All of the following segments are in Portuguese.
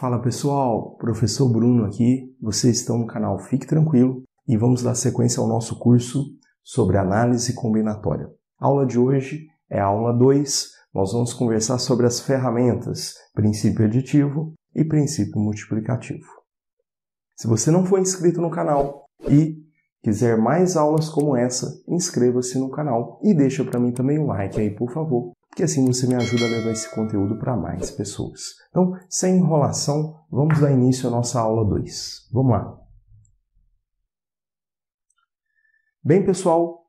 Fala pessoal, professor Bruno aqui. Vocês estão no canal Fique Tranquilo e vamos dar sequência ao nosso curso sobre análise combinatória. A aula de hoje é a aula 2. Nós vamos conversar sobre as ferramentas princípio aditivo e princípio multiplicativo. Se você não for inscrito no canal e quiser mais aulas como essa, inscreva-se no canal e deixa para mim também um like aí, por favor porque assim você me ajuda a levar esse conteúdo para mais pessoas. Então, sem enrolação, vamos dar início à nossa aula 2. Vamos lá! Bem, pessoal,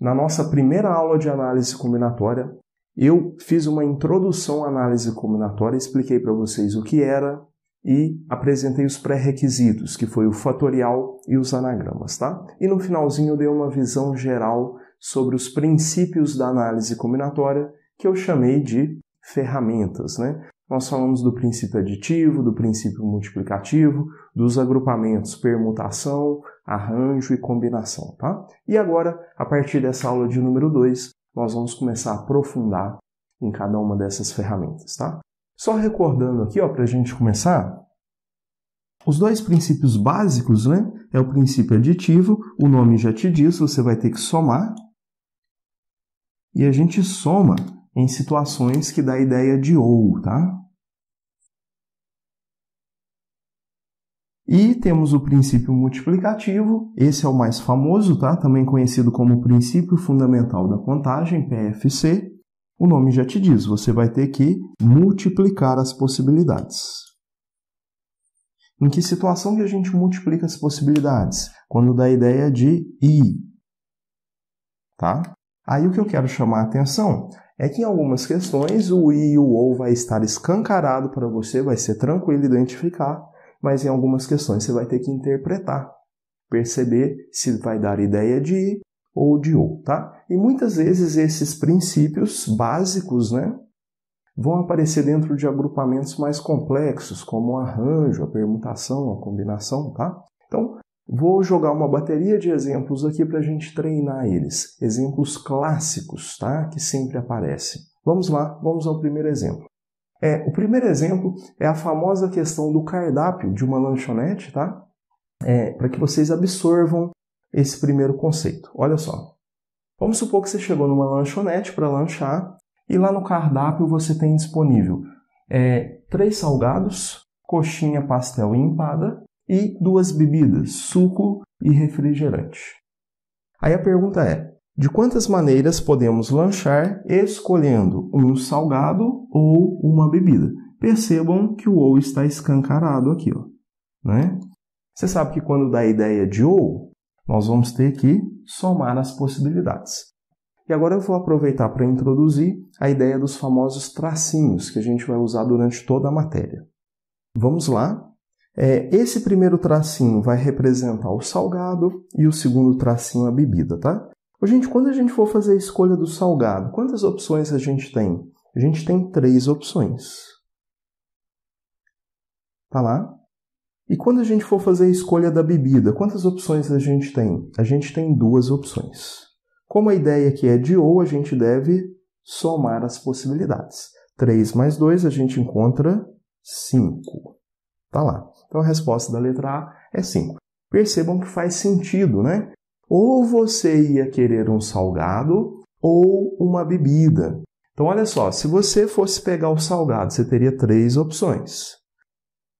na nossa primeira aula de análise combinatória, eu fiz uma introdução à análise combinatória, expliquei para vocês o que era e apresentei os pré-requisitos, que foi o fatorial e os anagramas, tá? E no finalzinho eu dei uma visão geral sobre os princípios da análise combinatória que eu chamei de ferramentas. Né? Nós falamos do princípio aditivo, do princípio multiplicativo, dos agrupamentos permutação, arranjo e combinação. Tá? E agora, a partir dessa aula de número 2, nós vamos começar a aprofundar em cada uma dessas ferramentas. Tá? Só recordando aqui, para a gente começar, os dois princípios básicos né, é o princípio aditivo, o nome já te diz, você vai ter que somar, e a gente soma em situações que dá a ideia de ou, tá? E temos o princípio multiplicativo, esse é o mais famoso, tá? Também conhecido como princípio fundamental da contagem, PFC. O nome já te diz, você vai ter que multiplicar as possibilidades. Em que situação que a gente multiplica as possibilidades? Quando dá a ideia de i, tá? Aí o que eu quero chamar a atenção é que em algumas questões o i e o ou vai estar escancarado para você, vai ser tranquilo identificar, mas em algumas questões você vai ter que interpretar, perceber se vai dar ideia de i ou de ou, tá? E muitas vezes esses princípios básicos, né, vão aparecer dentro de agrupamentos mais complexos, como o arranjo, a permutação, a combinação, tá? Então, Vou jogar uma bateria de exemplos aqui para a gente treinar eles. Exemplos clássicos, tá? Que sempre aparecem. Vamos lá, vamos ao primeiro exemplo. É, o primeiro exemplo é a famosa questão do cardápio de uma lanchonete, tá? É, para que vocês absorvam esse primeiro conceito. Olha só. Vamos supor que você chegou numa lanchonete para lanchar e lá no cardápio você tem disponível é, três salgados, coxinha, pastel e empada, e duas bebidas, suco e refrigerante. Aí a pergunta é: de quantas maneiras podemos lanchar escolhendo um salgado ou uma bebida? Percebam que o ou está escancarado aqui, ó, né? Você sabe que quando dá a ideia de ou, nós vamos ter que somar as possibilidades. E agora eu vou aproveitar para introduzir a ideia dos famosos tracinhos que a gente vai usar durante toda a matéria. Vamos lá é, esse primeiro tracinho vai representar o salgado e o segundo tracinho a bebida, tá? Gente, quando a gente for fazer a escolha do salgado, quantas opções a gente tem? A gente tem três opções. Tá lá? E quando a gente for fazer a escolha da bebida, quantas opções a gente tem? A gente tem duas opções. Como a ideia aqui é de ou, a gente deve somar as possibilidades. 3 mais 2, a gente encontra 5. Tá lá. Então a resposta da letra A é 5. Percebam que faz sentido, né? Ou você ia querer um salgado ou uma bebida. Então olha só, se você fosse pegar o salgado, você teria três opções.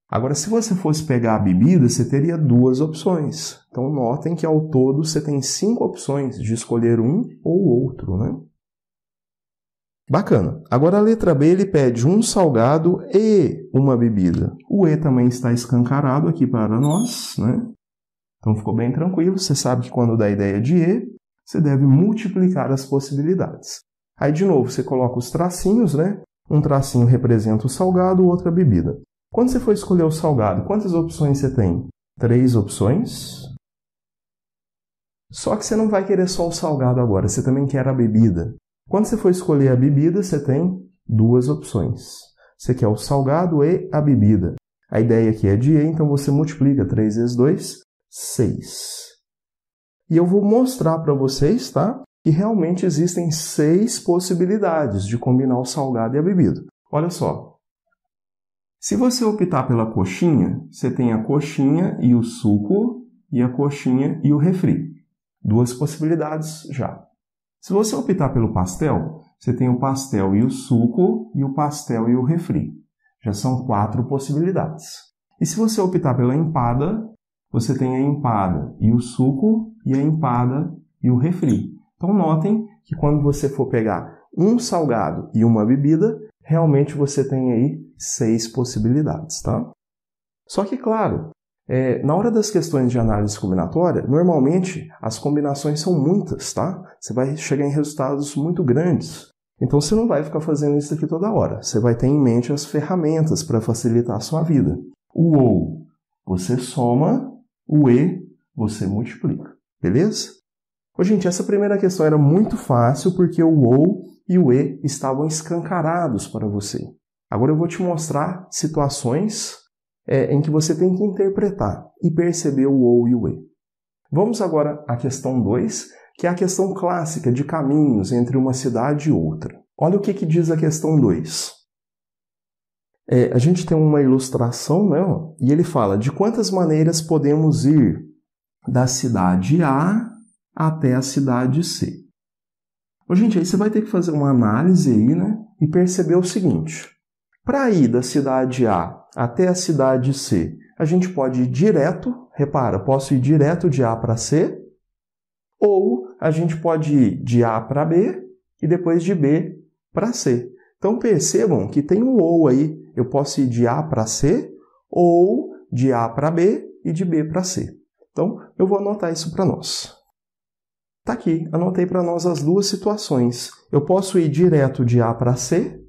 Agora, se você fosse pegar a bebida, você teria duas opções. Então notem que ao todo você tem cinco opções de escolher um ou outro, né? Bacana. Agora a letra B ele pede um salgado e uma bebida. O E também está escancarado aqui para nós, né? Então ficou bem tranquilo. Você sabe que quando dá a ideia de E, você deve multiplicar as possibilidades. Aí de novo você coloca os tracinhos, né? Um tracinho representa o salgado, o outro a bebida. Quando você for escolher o salgado, quantas opções você tem? Três opções. Só que você não vai querer só o salgado agora, você também quer a bebida. Quando você for escolher a bebida, você tem duas opções. Você quer o salgado e a bebida. A ideia aqui é de E, então você multiplica 3 vezes 2, 6. E eu vou mostrar para vocês, tá? Que realmente existem seis possibilidades de combinar o salgado e a bebida. Olha só. Se você optar pela coxinha, você tem a coxinha e o suco, e a coxinha e o refri. Duas possibilidades já. Se você optar pelo pastel, você tem o pastel e o suco e o pastel e o refri. Já são quatro possibilidades. E se você optar pela empada, você tem a empada e o suco e a empada e o refri. Então notem que quando você for pegar um salgado e uma bebida, realmente você tem aí seis possibilidades, tá? Só que claro, é, na hora das questões de análise combinatória, normalmente as combinações são muitas, tá? Você vai chegar em resultados muito grandes. Então você não vai ficar fazendo isso aqui toda hora. Você vai ter em mente as ferramentas para facilitar a sua vida. O OU você soma, o E você multiplica, beleza? Ô, gente, essa primeira questão era muito fácil porque o OU e o E estavam escancarados para você. Agora eu vou te mostrar situações é, em que você tem que interpretar e perceber o ou e o e. Vamos agora à questão 2, que é a questão clássica de caminhos entre uma cidade e outra. Olha o que, que diz a questão 2. É, a gente tem uma ilustração, né, ó, e ele fala de quantas maneiras podemos ir da cidade A até a cidade C. Ô, gente, aí você vai ter que fazer uma análise aí, né, e perceber o seguinte. Para ir da cidade A até a cidade C. A gente pode ir direto, repara, posso ir direto de A para C, ou a gente pode ir de A para B e depois de B para C. Então percebam que tem um ou aí. Eu posso ir de A para C, ou de A para B e de B para C. Então eu vou anotar isso para nós. Está aqui, anotei para nós as duas situações. Eu posso ir direto de A para C,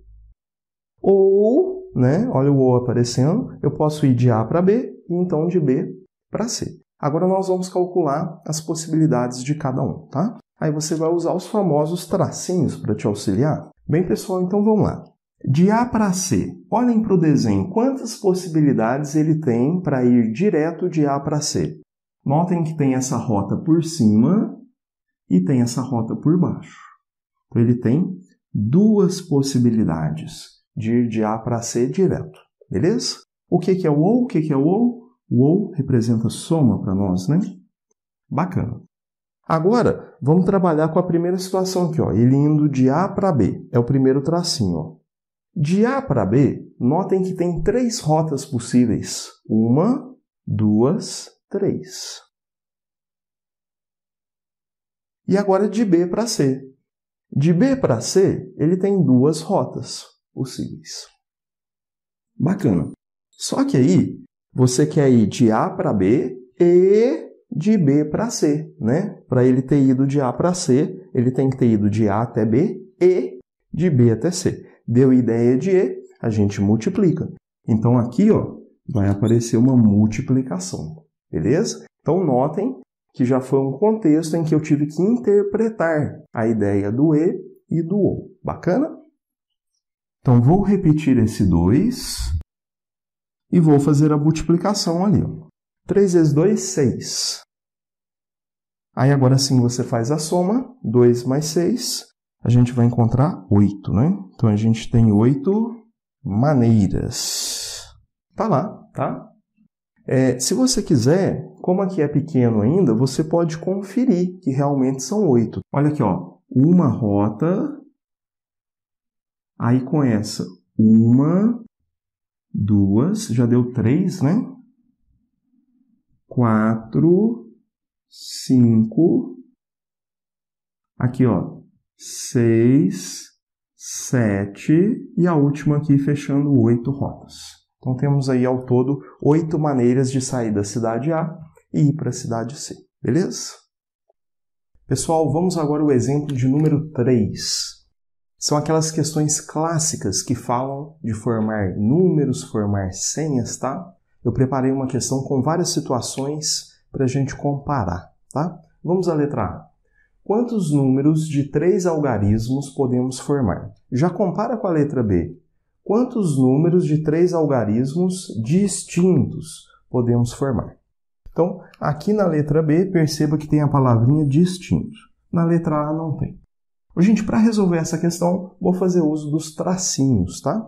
ou né? Olha o O aparecendo. Eu posso ir de A para B e então de B para C. Agora nós vamos calcular as possibilidades de cada um, tá? Aí você vai usar os famosos tracinhos para te auxiliar. Bem, pessoal, então vamos lá. De A para C, olhem para o desenho quantas possibilidades ele tem para ir direto de A para C. Notem que tem essa rota por cima e tem essa rota por baixo. Então ele tem duas possibilidades de ir de A para C direto, beleza? O que é o OU? O que é o OU? O OU representa soma para nós, né? Bacana. Agora, vamos trabalhar com a primeira situação aqui, ó, ele indo de A para B, é o primeiro tracinho. Ó. De A para B, notem que tem três rotas possíveis. Uma, duas, três. E agora de B para C. De B para C, ele tem duas rotas possíveis. Bacana. Só que aí você quer ir de A para B e de B para C, né? Para ele ter ido de A para C, ele tem que ter ido de A até B e de B até C. Deu ideia de E, a gente multiplica. Então aqui, ó, vai aparecer uma multiplicação, beleza? Então notem que já foi um contexto em que eu tive que interpretar a ideia do E e do O. Bacana? Então, vou repetir esse 2 e vou fazer a multiplicação ali. Ó. 3 vezes 2, 6. Aí agora sim você faz a soma, 2 mais 6, a gente vai encontrar 8, né? Então a gente tem 8 maneiras. Tá lá, tá? É, se você quiser, como aqui é pequeno ainda, você pode conferir que realmente são 8. Olha aqui, ó, uma rota Aí com essa, uma, duas, já deu três, né? Quatro, cinco, aqui ó, seis, sete e a última aqui fechando oito rotas. Então temos aí ao todo oito maneiras de sair da cidade A e ir para a cidade C, beleza? Pessoal, vamos agora ao exemplo de número 3. São aquelas questões clássicas que falam de formar números, formar senhas, tá? Eu preparei uma questão com várias situações para a gente comparar, tá? Vamos à letra A. Quantos números de três algarismos podemos formar? Já compara com a letra B. Quantos números de três algarismos distintos podemos formar? Então, aqui na letra B, perceba que tem a palavrinha distinto. Na letra A não tem. Gente, para resolver essa questão, vou fazer uso dos tracinhos, tá?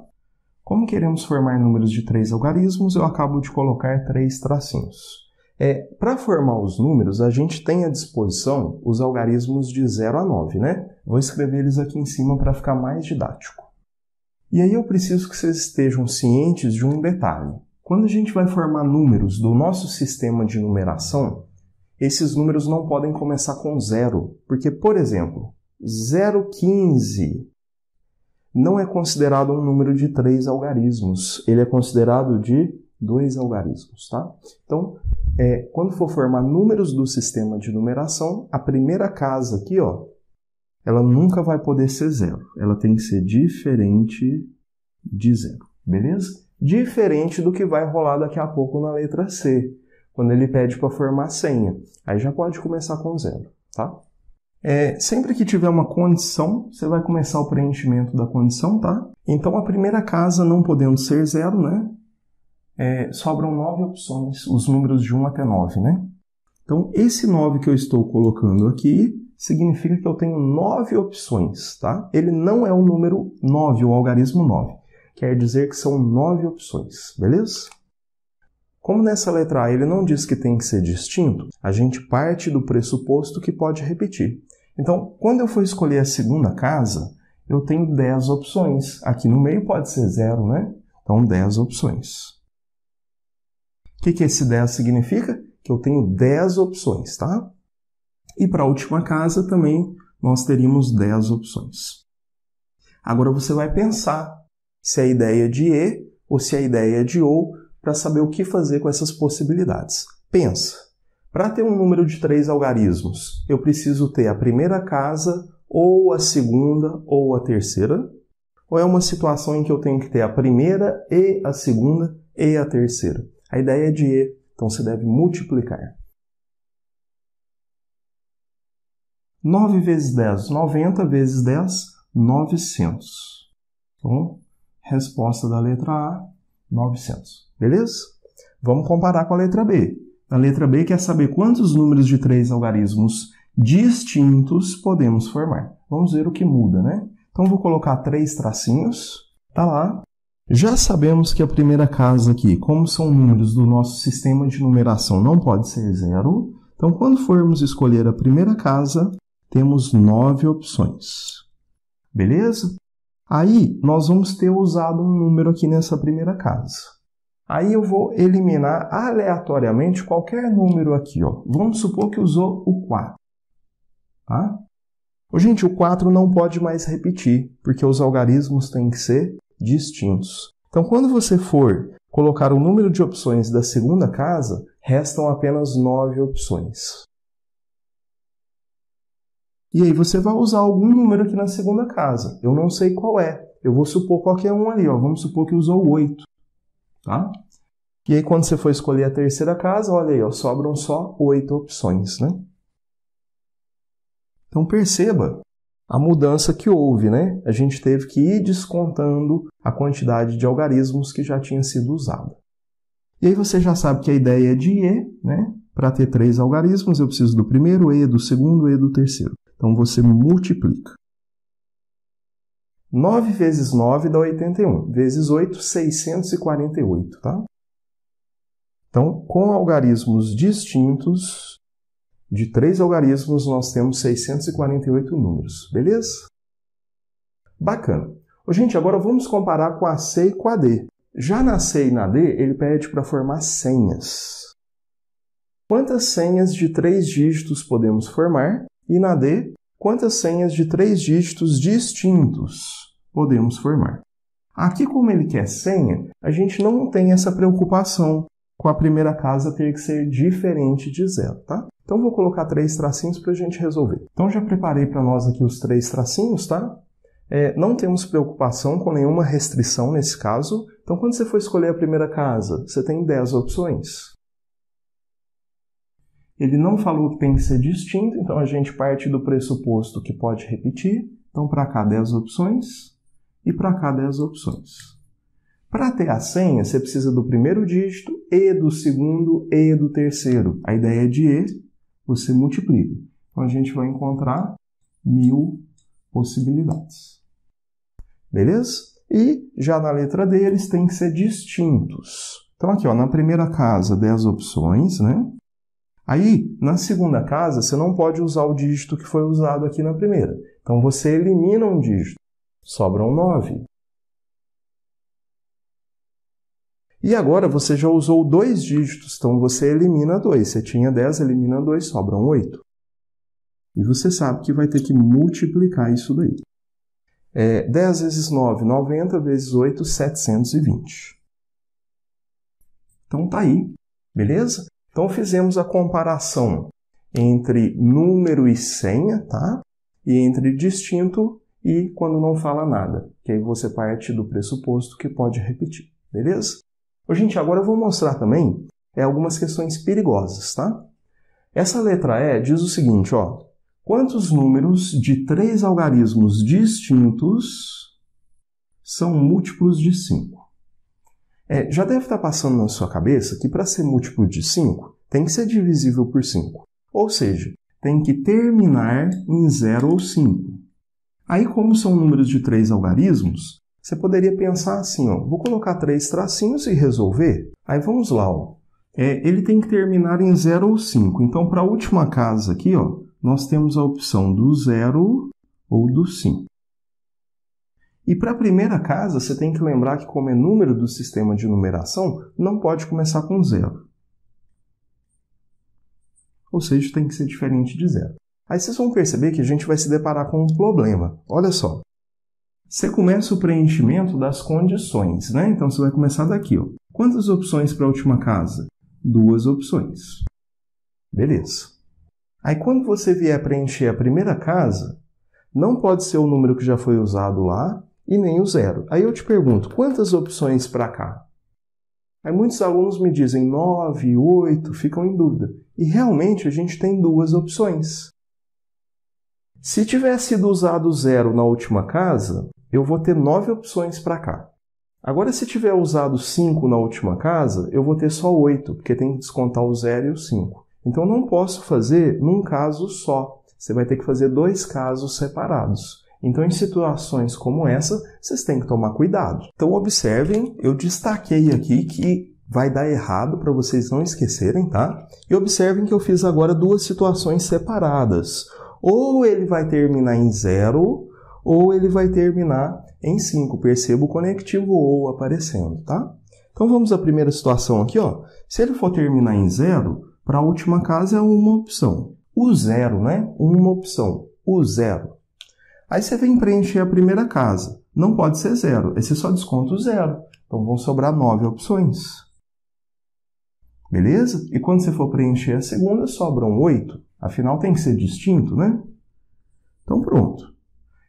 Como queremos formar números de três algarismos, eu acabo de colocar três tracinhos. É, para formar os números, a gente tem à disposição os algarismos de 0 a 9, né? Vou escrever eles aqui em cima para ficar mais didático. E aí eu preciso que vocês estejam cientes de um detalhe. Quando a gente vai formar números do nosso sistema de numeração, esses números não podem começar com zero, porque, por exemplo, 0,15 não é considerado um número de três algarismos, ele é considerado de dois algarismos, tá? Então, é, quando for formar números do sistema de numeração, a primeira casa aqui, ó, ela nunca vai poder ser zero. Ela tem que ser diferente de zero, beleza? Diferente do que vai rolar daqui a pouco na letra C, quando ele pede para formar senha. Aí já pode começar com zero, tá? É, sempre que tiver uma condição, você vai começar o preenchimento da condição, tá? Então a primeira casa não podendo ser zero, né? É, sobram nove opções, os números de 1 até 9, né? Então esse 9 que eu estou colocando aqui significa que eu tenho nove opções, tá? Ele não é o número 9, o algarismo 9. Quer dizer que são nove opções, beleza? Como nessa letra A ele não diz que tem que ser distinto, a gente parte do pressuposto que pode repetir. Então, quando eu for escolher a segunda casa, eu tenho 10 opções. Aqui no meio pode ser zero, né? Então, 10 opções. O que, que esse 10 significa? Que eu tenho 10 opções, tá? E para a última casa também nós teríamos 10 opções. Agora você vai pensar se é a ideia é de E ou se é a ideia é de OU para saber o que fazer com essas possibilidades. Pensa. Para ter um número de três algarismos, eu preciso ter a primeira casa, ou a segunda, ou a terceira? Ou é uma situação em que eu tenho que ter a primeira e a segunda e a terceira? A ideia é de E, então você deve multiplicar. 9 vezes 10, 90 vezes 10, 900. Então, resposta da letra A, 900. Beleza? Vamos comparar com a letra B. A letra B quer saber quantos números de três algarismos distintos podemos formar. Vamos ver o que muda, né? Então vou colocar três tracinhos, tá lá. Já sabemos que a primeira casa aqui, como são números do nosso sistema de numeração, não pode ser zero. Então, quando formos escolher a primeira casa, temos nove opções. Beleza? Aí, nós vamos ter usado um número aqui nessa primeira casa. Aí eu vou eliminar aleatoriamente qualquer número aqui. Ó. Vamos supor que usou o 4. Tá? Gente, o 4 não pode mais repetir, porque os algarismos têm que ser distintos. Então, quando você for colocar o número de opções da segunda casa, restam apenas 9 opções. E aí você vai usar algum número aqui na segunda casa. Eu não sei qual é. Eu vou supor qualquer um ali. Ó. Vamos supor que usou 8. Tá? E aí, quando você for escolher a terceira casa, olha aí, ó, sobram só oito opções. Né? Então perceba a mudança que houve, né? A gente teve que ir descontando a quantidade de algarismos que já tinha sido usada. E aí você já sabe que a ideia é de E, né? Para ter três algarismos, eu preciso do primeiro E, do segundo E, do terceiro. Então você multiplica. 9 vezes 9 dá 81, vezes 8, 648, tá? Então, com algarismos distintos, de três algarismos nós temos 648 números, beleza? Bacana. Ô, gente, agora vamos comparar com a C e com a D. Já na C e na D, ele pede para formar senhas. Quantas senhas de três dígitos podemos formar? E na D, quantas senhas de três dígitos distintos podemos formar. Aqui, como ele quer senha, a gente não tem essa preocupação com a primeira casa ter que ser diferente de zero, tá? Então vou colocar três tracinhos para a gente resolver. Então já preparei para nós aqui os três tracinhos, tá? É, não temos preocupação com nenhuma restrição nesse caso. Então quando você for escolher a primeira casa, você tem 10 opções. Ele não falou que tem que ser distinto, então a gente parte do pressuposto que pode repetir. Então para cá 10 opções e para cá 10 opções. Para ter a senha, você precisa do primeiro dígito e do segundo e do terceiro. A ideia é de E, você multiplica. Então a gente vai encontrar mil possibilidades. Beleza? E já na letra D, eles têm que ser distintos. Então aqui, ó, na primeira casa, 10 opções, né? Aí, na segunda casa, você não pode usar o dígito que foi usado aqui na primeira. Então você elimina um dígito. Sobram 9. E agora você já usou dois dígitos, então você elimina dois. Você tinha 10, elimina dois, sobram 8. E você sabe que vai ter que multiplicar isso daí. É, 10 vezes 9, 90 vezes 8, 720. Então tá aí, beleza? Então fizemos a comparação entre número e senha, tá? E entre distinto e quando não fala nada, que aí você parte do pressuposto que pode repetir, beleza? Ô, gente, agora eu vou mostrar também é, algumas questões perigosas, tá? Essa letra E diz o seguinte, ó. Quantos números de três algarismos distintos são múltiplos de 5? É, já deve estar tá passando na sua cabeça que para ser múltiplo de 5, tem que ser divisível por 5. Ou seja, tem que terminar em 0 ou 5. Aí, como são números de três algarismos, você poderia pensar assim, ó, vou colocar três tracinhos e resolver. Aí vamos lá, ó. É, ele tem que terminar em 0 ou 5. Então, para a última casa aqui, ó, nós temos a opção do 0 ou do 5. E para a primeira casa, você tem que lembrar que, como é número do sistema de numeração, não pode começar com zero. Ou seja, tem que ser diferente de zero. Aí vocês vão perceber que a gente vai se deparar com um problema. Olha só. Você começa o preenchimento das condições, né? Então você vai começar daqui, ó. Quantas opções para a última casa? Duas opções. Beleza. Aí quando você vier preencher a primeira casa, não pode ser o número que já foi usado lá e nem o zero. Aí eu te pergunto, quantas opções para cá? Aí muitos alunos me dizem 9, 8, ficam em dúvida. E realmente a gente tem duas opções. Se tiver sido usado zero na última casa, eu vou ter nove opções para cá. Agora, se tiver usado cinco na última casa, eu vou ter só oito, porque tem que descontar o zero e o cinco. Então, não posso fazer num caso só. Você vai ter que fazer dois casos separados. Então, em situações como essa, vocês têm que tomar cuidado. Então, observem, eu destaquei aqui que vai dar errado para vocês não esquecerem, tá? E observem que eu fiz agora duas situações separadas. Ou ele vai terminar em zero, ou ele vai terminar em 5. Perceba o conectivo ou aparecendo, tá? Então vamos à primeira situação aqui, ó. Se ele for terminar em zero, para a última casa é uma opção. O zero, né? Uma opção. O zero. Aí você vem preencher a primeira casa. Não pode ser zero. Esse só desconta o zero. Então vão sobrar nove opções. Beleza? E quando você for preencher a segunda, sobram oito. Afinal, tem que ser distinto, né? Então, pronto.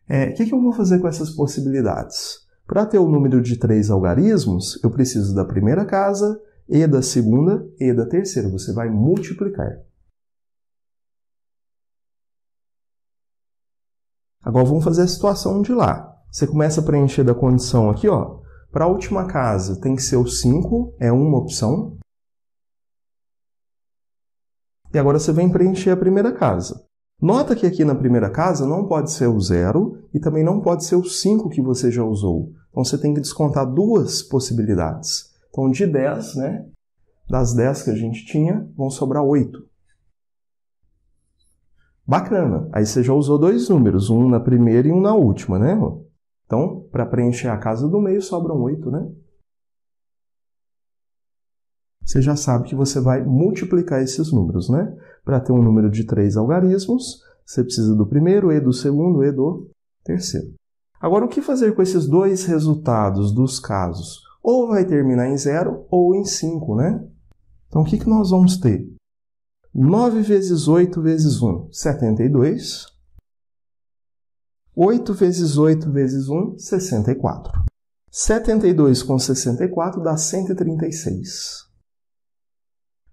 É, o é, que, que eu vou fazer com essas possibilidades? Para ter o número de três algarismos, eu preciso da primeira casa, e da segunda, e da terceira. Você vai multiplicar. Agora vamos fazer a situação de lá. Você começa a preencher da condição aqui, ó. Para a última casa tem que ser o 5, é uma opção. E agora você vem preencher a primeira casa. Nota que aqui na primeira casa não pode ser o zero e também não pode ser o 5 que você já usou. Então você tem que descontar duas possibilidades. Então de 10, né? Das 10 que a gente tinha, vão sobrar 8. Bacana. Aí você já usou dois números, um na primeira e um na última, né? Então, para preencher a casa do meio, sobram 8, né? Você já sabe que você vai multiplicar esses números, né? Para ter um número de três algarismos, você precisa do primeiro, e do segundo, e do terceiro. Agora, o que fazer com esses dois resultados dos casos? Ou vai terminar em zero ou em 5, né? Então, o que, nós vamos ter? 9 vezes 8 vezes 1, 72. 8 vezes 8 vezes 1, 64. 72 com 64 dá 136.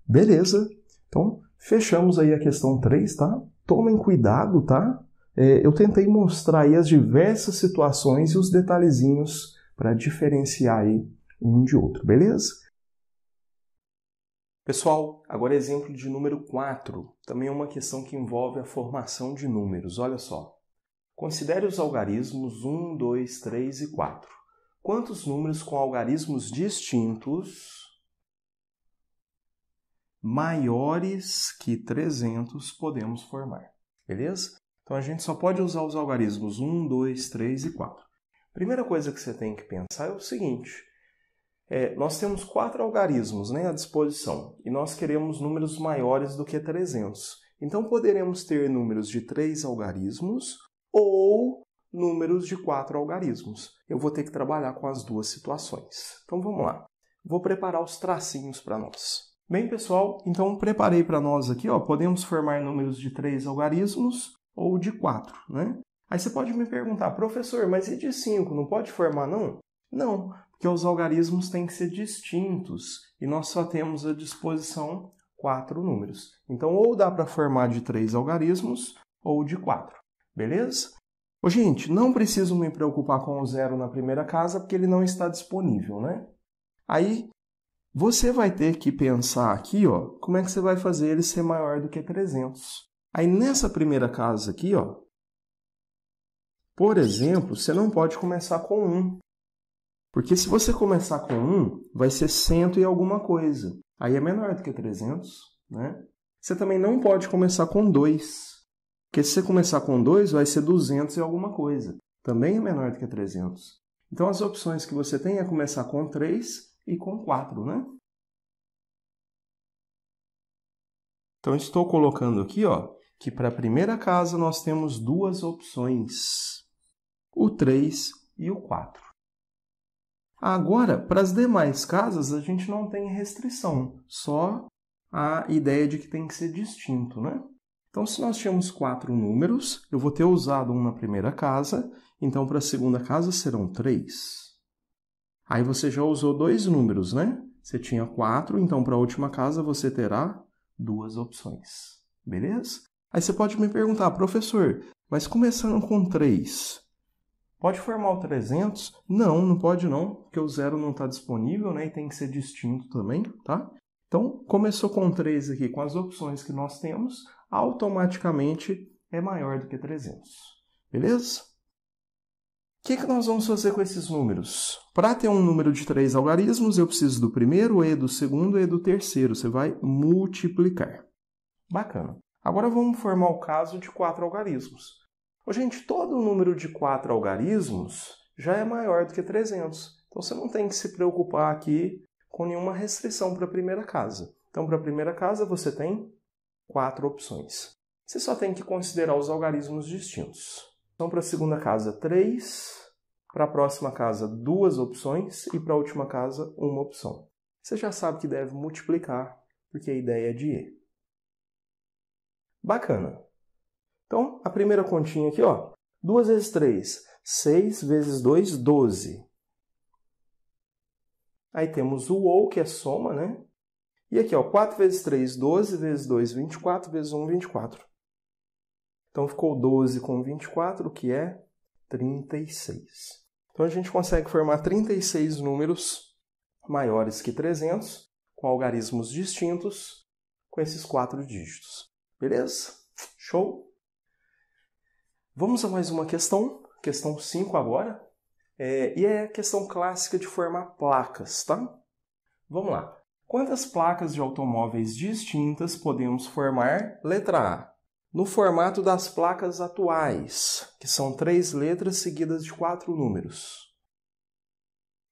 Beleza. Então, fechamos aí a questão 3, tá? Tomem cuidado, tá? É, eu tentei mostrar aí as diversas situações e os detalhezinhos para diferenciar aí um de outro, beleza? Pessoal, agora exemplo de número 4. Também é uma questão que envolve a formação de números. Olha só. Considere os algarismos 1, 2, 3 e 4. Quantos números com algarismos distintos maiores que 300 podemos formar, beleza? Então a gente só pode usar os algarismos 1, 2, 3 e 4. Primeira coisa que você tem que pensar é o seguinte: é, nós temos quatro algarismos né, à disposição e nós queremos números maiores do que 300. Então poderemos ter números de três algarismos ou números de quatro algarismos. Eu vou ter que trabalhar com as duas situações. Então vamos lá. Vou preparar os tracinhos para nós. Bem, pessoal, então preparei para nós aqui, ó, podemos formar números de três algarismos ou de quatro, né? Aí você pode me perguntar, professor, mas e de cinco? Não pode formar, não? Não, porque os algarismos têm que ser distintos e nós só temos à disposição quatro números. Então, ou dá para formar de três algarismos ou de quatro, beleza? Ô, gente, não preciso me preocupar com o zero na primeira casa porque ele não está disponível, né? Aí, você vai ter que pensar aqui, ó, como é que você vai fazer ele ser maior do que 300. Aí nessa primeira casa aqui, ó, por exemplo, você não pode começar com 1. Porque se você começar com 1, vai ser 100 e alguma coisa. Aí é menor do que 300, né? Você também não pode começar com 2. Porque se você começar com 2, vai ser 200 e alguma coisa. Também é menor do que 300. Então as opções que você tem é começar com 3 e com 4, né? Então, estou colocando aqui ó, que para a primeira casa nós temos duas opções, o 3 e o 4. Agora, para as demais casas, a gente não tem restrição, só a ideia de que tem que ser distinto, né? Então, se nós tínhamos quatro números, eu vou ter usado um na primeira casa, então para a segunda casa serão três. Aí você já usou dois números, né? Você tinha quatro, então para a última casa você terá duas opções, beleza? Aí você pode me perguntar, professor, mas começando com três, pode formar o 300? Não, não pode não, porque o zero não está disponível, né? E tem que ser distinto também, tá? Então, começou com 3 aqui, com as opções que nós temos, automaticamente é maior do que 300, beleza? que, que nós vamos fazer com esses números? Para ter um número de três algarismos, eu preciso do primeiro, e do segundo e do terceiro. Você vai multiplicar. Bacana. Agora vamos formar o caso de quatro algarismos. Ô, gente, todo número de quatro algarismos já é maior do que 300. Então você não tem que se preocupar aqui com nenhuma restrição para a primeira casa. Então, para a primeira casa, você tem quatro opções. Você só tem que considerar os algarismos distintos. Então, para a segunda casa, três. Para a próxima casa, duas opções. E para a última casa, uma opção. Você já sabe que deve multiplicar, porque a ideia é de E. Bacana. Então, a primeira continha aqui, ó. 2 vezes 3, 6 vezes 2, 12. Aí temos o ou, que é soma, né? E aqui, ó, 4 vezes 3, 12, vezes 2, 24, vezes 1, 24. Então ficou 12 com 24, que é 36. Então a gente consegue formar 36 números maiores que 300 com algarismos distintos com esses quatro dígitos. Beleza? Show? Vamos a mais uma questão, questão 5 agora. É, e é a questão clássica de formar placas, tá? Vamos lá. Quantas placas de automóveis distintas podemos formar? Letra A, no formato das placas atuais, que são três letras seguidas de quatro números.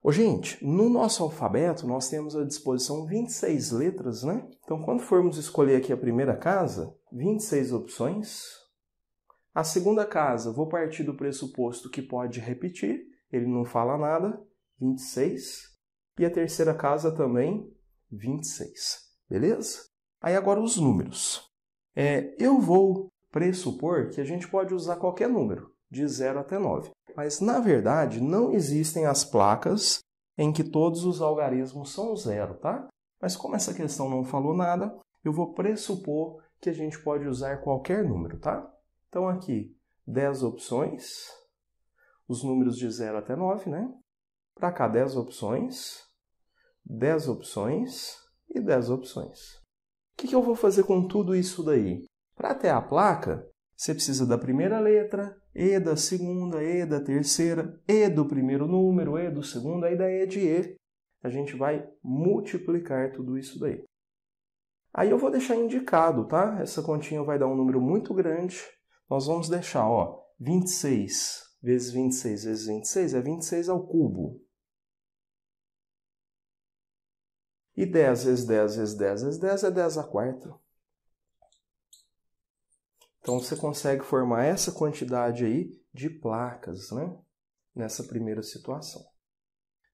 Ô, gente, no nosso alfabeto nós temos à disposição 26 letras, né? Então, quando formos escolher aqui a primeira casa, 26 opções. A segunda casa, vou partir do pressuposto que pode repetir, ele não fala nada, 26. E a terceira casa também, 26. Beleza? Aí agora os números. É, eu vou pressupor que a gente pode usar qualquer número, de 0 até 9. Mas, na verdade, não existem as placas em que todos os algarismos são zero, tá? Mas como essa questão não falou nada, eu vou pressupor que a gente pode usar qualquer número, tá? Então, aqui, 10 opções, os números de 0 até 9, né? Para cá, 10 opções, 10 opções e 10 opções. O que, que eu vou fazer com tudo isso daí? Para ter a placa, você precisa da primeira letra, E da segunda, E da terceira, E do primeiro número, E do segundo, aí da E de E. A gente vai multiplicar tudo isso daí. Aí eu vou deixar indicado, tá? Essa continha vai dar um número muito grande. Nós vamos deixar, ó, 26 vezes 26 vezes 26 é 26 ao cubo. E 10 vezes 10 vezes 10 vezes 10 é 10 a quarta. Então você consegue formar essa quantidade aí de placas, né? Nessa primeira situação.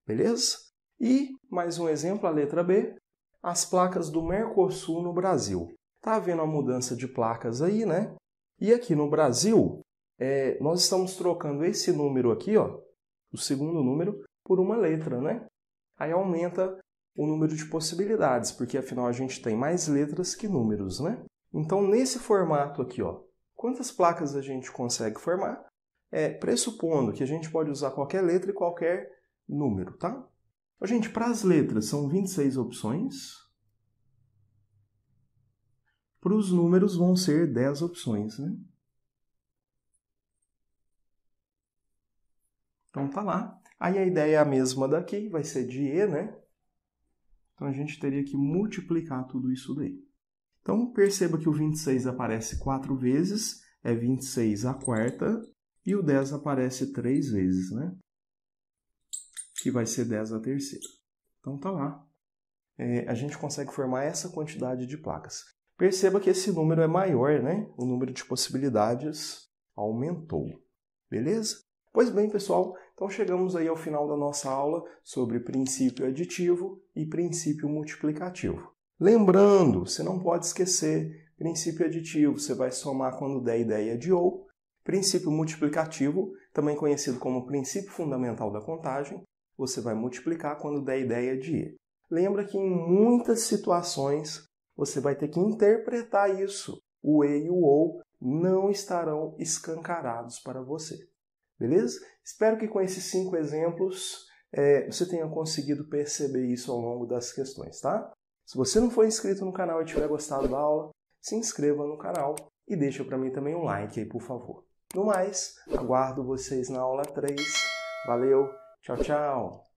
Beleza? E mais um exemplo, a letra B, as placas do Mercosul no Brasil. Tá havendo a mudança de placas aí, né? E aqui no Brasil, é, nós estamos trocando esse número aqui, ó, o segundo número, por uma letra, né? Aí aumenta o número de possibilidades, porque afinal a gente tem mais letras que números, né? Então, nesse formato aqui, ó, quantas placas a gente consegue formar? É, pressupondo que a gente pode usar qualquer letra e qualquer número, tá? Então, gente, para as letras são 26 opções. Para os números vão ser 10 opções, né? Então tá lá. Aí a ideia é a mesma daqui, vai ser de E, né? Então a gente teria que multiplicar tudo isso daí. Então perceba que o 26 aparece quatro vezes, é 26 a quarta, e o 10 aparece três vezes, né? Que vai ser 10 a terceira. Então tá lá. É, a gente consegue formar essa quantidade de placas. Perceba que esse número é maior, né? O número de possibilidades aumentou. Beleza? Pois bem, pessoal, então chegamos aí ao final da nossa aula sobre princípio aditivo e princípio multiplicativo. Lembrando, você não pode esquecer, princípio aditivo você vai somar quando der ideia de ou, princípio multiplicativo, também conhecido como princípio fundamental da contagem, você vai multiplicar quando der ideia de e. Lembra que em muitas situações você vai ter que interpretar isso. O e e o ou não estarão escancarados para você. Beleza? Espero que com esses cinco exemplos é, você tenha conseguido perceber isso ao longo das questões, tá? Se você não for inscrito no canal e tiver gostado da aula, se inscreva no canal e deixa para mim também um like aí, por favor. No mais, aguardo vocês na aula 3. Valeu, tchau, tchau!